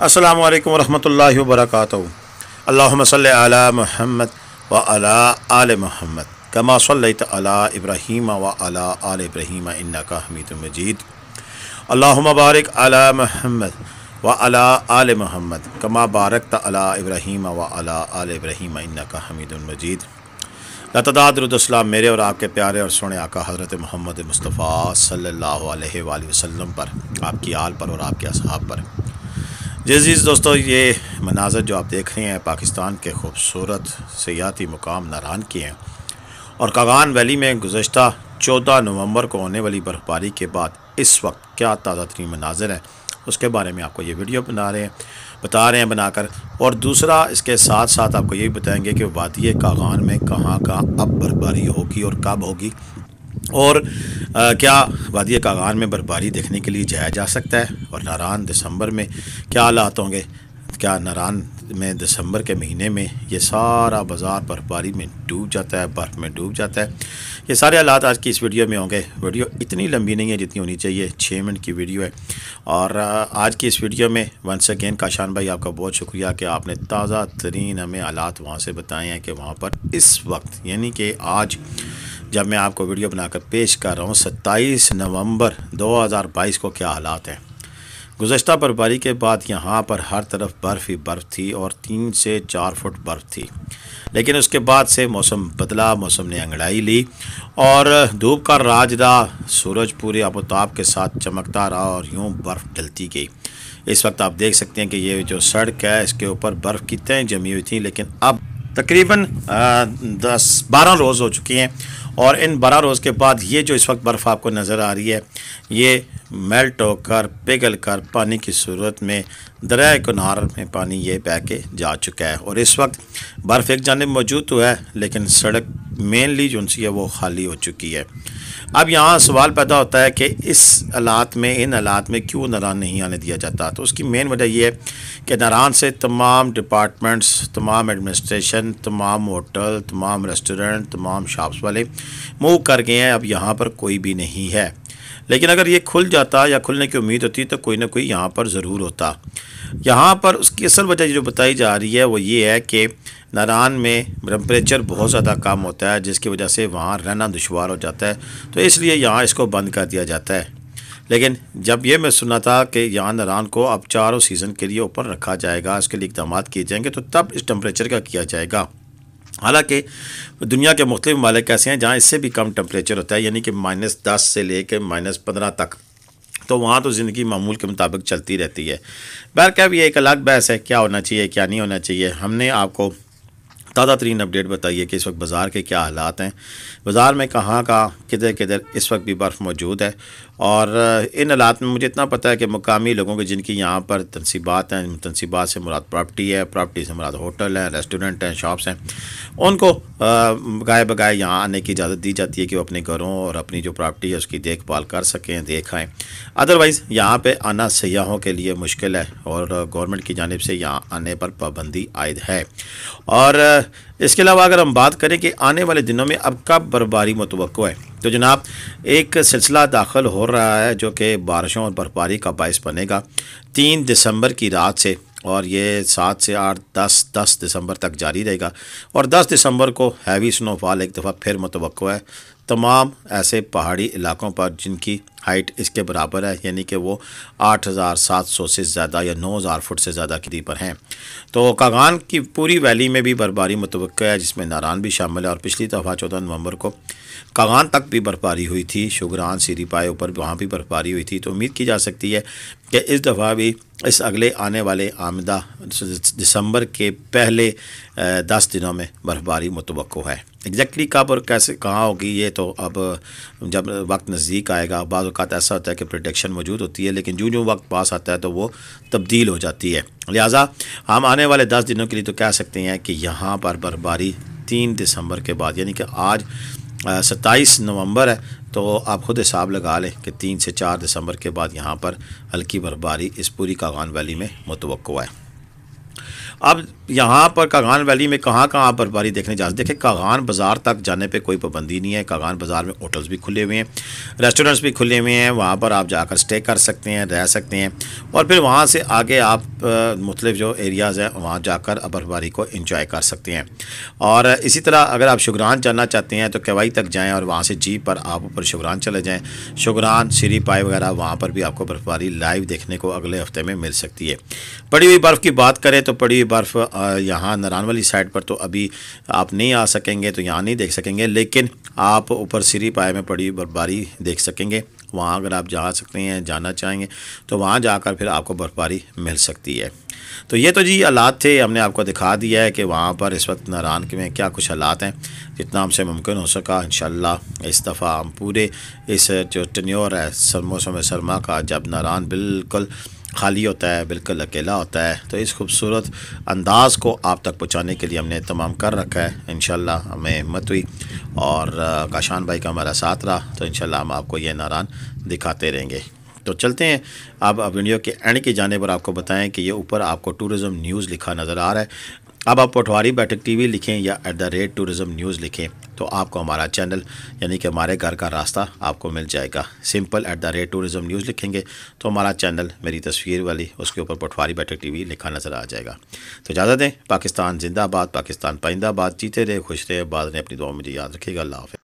अस्सलाम वालेकुम रहमतुल्लाहि व बरकातहू अल्लाहुम्मा सल्ली अला मुहम्मद व अला आल मुहम्मद कमा सल्लैत अला इब्राहीम व अला आल इब्राहीम इन्नका हमीद मजीद अल्लाहुम्मा बारिक अला मुहम्मद व अला आल मुहम्मद कमा बारकत अला इब्राहीम व अला आल इब्राहीम इन्नका हमीद मजीद लतदादरुद्सलाम मेरे और आपके प्यारे और सोने आका हज़रत मोहम्मद मुस्तफ़ा सल्लल्लाहु अलैहि वसल्लम पर आपकी आल पर और आपके असहाब पर जजीज़ दोस्तों ये मनाजर जो आप देख रहे हैं पाकिस्तान के खूबसूरत सियाती मुकाम नारान के हैं और कागान वैली में गुज्त चौदह नवंबर को होने वाली बर्फ़बारी के बाद इस वक्त क्या ताज़ा तरीन मनाजर हैं उसके बारे में आपको ये वीडियो बना रहे हैं बता रहे हैं बनाकर और दूसरा इसके साथ साथ आपको ये भी बताएंगे कि वादिय कागान में कहाँ कहाँ अब बर्फ़बारी होगी और कब होगी और आ, क्या वादी कागान में बर्फबारी देखने के लिए जाया जा सकता है और नारान दिसंबर में क्या हालात होंगे क्या नारान में दिसंबर के महीने में ये सारा बाज़ार बर्फबारी में डूब जाता है बर्फ़ में डूब जाता है ये सारे हालात आज की इस वीडियो में होंगे वीडियो इतनी लंबी नहीं है जितनी होनी चाहिए छः मिनट की वीडियो है और आज की इस वीडियो में वंस अगेन काशान भाई आपका बहुत शुक्रिया कि आपने ताज़ा तरीन हमें हालात वहाँ से बताए हैं कि वहाँ पर इस वक्त यानी कि आज जब मैं आपको वीडियो बनाकर पेश कर रहा हूँ सत्ताईस नवंबर 2022 को क्या हालात हैं गुजशत बर्फबारी के बाद यहाँ पर हर तरफ बर्फ़ ही बर्फ़ थी और तीन से चार फुट बर्फ़ थी लेकिन उसके बाद से मौसम बदला मौसम ने अंगड़ाई ली और धूप का राज रहा सूरज पूरे आबोताब के साथ चमकता रहा और यूँ बर्फ़ डलती गई इस वक्त आप देख सकते हैं कि ये जो सड़क है इसके ऊपर बर्फ़ की तय जमी हुई थी लेकिन अब तकरीबन दस बारह रोज़ हो चुकी हैं और इन बारह रोज़ के बाद ये जो इस वक्त बर्फ़ आपको नज़र आ रही है ये मेल्ट होकर पिघल कर पानी की सूरत में दरिया कनार में पानी ये बह के जा चुका है और इस वक्त बर्फ़ एक जानब मौजूद हुआ तो है लेकिन सड़क मेनली जो सी है वो खाली हो चुकी है अब यहाँ सवाल पैदा होता है कि इस आलात में इन आलात में क्यों नरान नहीं आने दिया जाता तो उसकी मेन वजह यह है कि नरान से तमाम डिपार्टमेंट्स तमाम एडमिनिस्ट्रेशन तमाम होटल तमाम रेस्टोरेंट तमाम शॉप्स वाले मूव कर गए हैं अब यहाँ पर कोई भी नहीं है लेकिन अगर ये खुल जाता या खुलने की उम्मीद होती तो कोई ना कोई यहाँ पर ज़रूर होता यहाँ पर उसकी असल वजह जो बताई जा रही है वो ये है कि नारान में टम्परेचर बहुत ज़्यादा कम होता है जिसकी वजह से वहाँ रहना दुशवार हो जाता है तो इसलिए यहाँ इसको बंद कर दिया जाता है लेकिन जब ये मैं सुना था कि यहाँ नारान को अब चारों सीज़न के लिए ऊपर रखा जाएगा इसके लिए इकदाम किए जाएंगे तो तब इस टम्परेचर का किया जाएगा हालांकि दुनिया के मुख्तु ममालिक ऐसे हैं जहाँ इससे भी कम टम्परेचर होता है यानी कि माइनस दस से ले कर माइनस पंद्रह तक तो वहाँ तो ज़िंदगी मामूल के मुताबिक चलती रहती है कैब ये एक अलग बहस है क्या होना चाहिए क्या नहीं होना चाहिए हमने आपको ताज़ा तरीन अपडेट बताइए कि इस वक्त बाज़ार के क्या हालात हैं बाज़ार में कहाँ का किधर किधर इस वक्त भी बर्फ़ मौजूद है और इन हालात में मुझे इतना पता है कि मकामी लोगों के जिनकी यहाँ पर तनसीबात हैं तनसीबात से मुराद प्रॉपर्टी है प्रॉपर्टी से मुराद होटल हैं रेस्टोरेंट हैं शॉप्स हैं उनको गाय बगाए यहाँ आने की इजाज़त दी जाती है कि वो अपने घरों और अपनी जो प्रॉपर्टी है उसकी देखभाल कर सकें देखाएँ अदरवाइज़ यहाँ पर आना सयाहों के लिए मुश्किल है और गवर्नमेंट की जानब से यहाँ आने पर पाबंदी आयद है और इसके अलावा अगर हम बात करें कि आने वाले दिनों में अब कब बर्फबारी मुतव है तो जनाब एक सिलसिला दाखिल हो रहा है जो कि बारिशों और बर्फबारी का बायस बनेगा तीन दिसंबर की रात से और ये सात से आठ दस दस दिसंबर तक जारी रहेगा और दस दिसंबर को हैवी स्नोफॉल एक दफ़ा फिर मुतव है तमाम ऐसे पहाड़ी इलाकों पर जिनकी हाइट इसके बराबर है यानी कि वो 8,700 से ज़्यादा या 9,000 फुट से ज़्यादा की दी पर हैं तो कागान की पूरी वैली में भी बर्फबारी मुतव है जिसमें नारान भी शामिल है और पिछली दफ़ा चौदह नवंबर को कागान तक भी बर्फबारी हुई थी शुगरान सीरी पाए ऊपर वहाँ भी बर्फबारी हुई थी तो उम्मीद की जा सकती है कि इस दफ़ा भी इस अगले आने वाले आमदा दिसंबर के पहले दस दिनों में बर्फबारी मुतव है एग्जैक्टली कब और कैसे कहाँ होगी ये तो अब जब वक्त नज़दीक आएगा बाद अवत ऐसा होता है कि प्रोटेक्शन मौजूद होती है लेकिन जो जो वक्त पास आता है तो वो तब्दील हो जाती है लिहाजा हम आने वाले दस दिनों के लिए तो कह सकते हैं कि यहाँ पर बर्फबारी तीन दिसंबर के बाद यानी कि आज सत्ताईस नवंबर है तो आप ख़ुद हिसाब लगा लें कि तीन से चार दिसंबर के बाद यहाँ पर हल्की बर्फबारी इस पूरी कागान वैली में मुतव है अब यहाँ पर कागान वैली में कहाँ कहाँ बर्फबारी देखने जा देखें कागान बाज़ार तक जाने पे कोई पाबंदी नहीं है कागान बाज़ार में होटल्स भी खुले हुए हैं रेस्टोरेंट्स भी खुले हुए हैं वहाँ पर आप जाकर स्टे कर सकते हैं रह सकते हैं और फिर वहाँ से आगे आप मुख्तफ़ जो एरियाज़ हैं वहाँ जाकर बर्फबारी को इंजॉय कर सकते हैं और इसी तरह अगर आप शुगरान जाना चाहते हैं तो कवाई तक जाएँ और वहाँ से जीप पर आप ऊपर शुगरान चले जाएँ शुगरान सीरी पाई वगैरह वहाँ पर भी आपको बर्फबारी लाइव देखने को अगले हफ्ते में मिल सकती है पड़ी हुई बर्फ़ की बात करें तो पड़ी हुई बर्फ़ यहाँ नारान वाली साइड पर तो अभी आप नहीं आ सकेंगे तो यहाँ नहीं देख सकेंगे लेकिन आप ऊपर सीरी पाए में पड़ी बर्फबारी देख सकेंगे वहाँ अगर आप जा सकते हैं जाना चाहेंगे तो वहाँ जाकर फिर आपको बर्फबारी मिल सकती है तो ये तो जी हालात थे हमने आपको दिखा दिया है कि वहाँ पर इस वक्त नारान के में क्या कुछ हालात हैं जितना हमसे मुमकिन हो सका इन इस दफ़ा हम पूरे इस जो टन्योर है मौसम सरमा का जब नारान बिल्कुल खाली होता है बिल्कुल अकेला होता है तो इस खूबसूरत अंदाज़ को आप तक पहुँचाने के लिए हमने तमाम कर रखा है इन हमें हिम्मत हुई और काशान भाई का हमारा साथ रहा तो इन हम आपको ये नारान दिखाते रहेंगे तो चलते हैं अब वीडियो के एंड की जाने पर आपको बताएं कि ये ऊपर आपको टूरिज़म न्यूज़ लिखा नज़र आ रहा है अब आप पटवारी बैठक टीवी लिखें या at the rate tourism news लिखें तो आपको हमारा चैनल यानी कि हमारे घर का रास्ता आपको मिल जाएगा simple at the rate tourism news लिखेंगे तो हमारा चैनल मेरी तस्वीर वाली उसके ऊपर पटवारी बैठक टीवी लिखा नज़र आ जाएगा तो इजाज़त दें पाकिस्तान जिंदाबाद पाकिस्तान पाइंदाबाद जीते रहे खुश रहे बाद ने अपनी दुआ मुझे याद रखेगा अल्लाह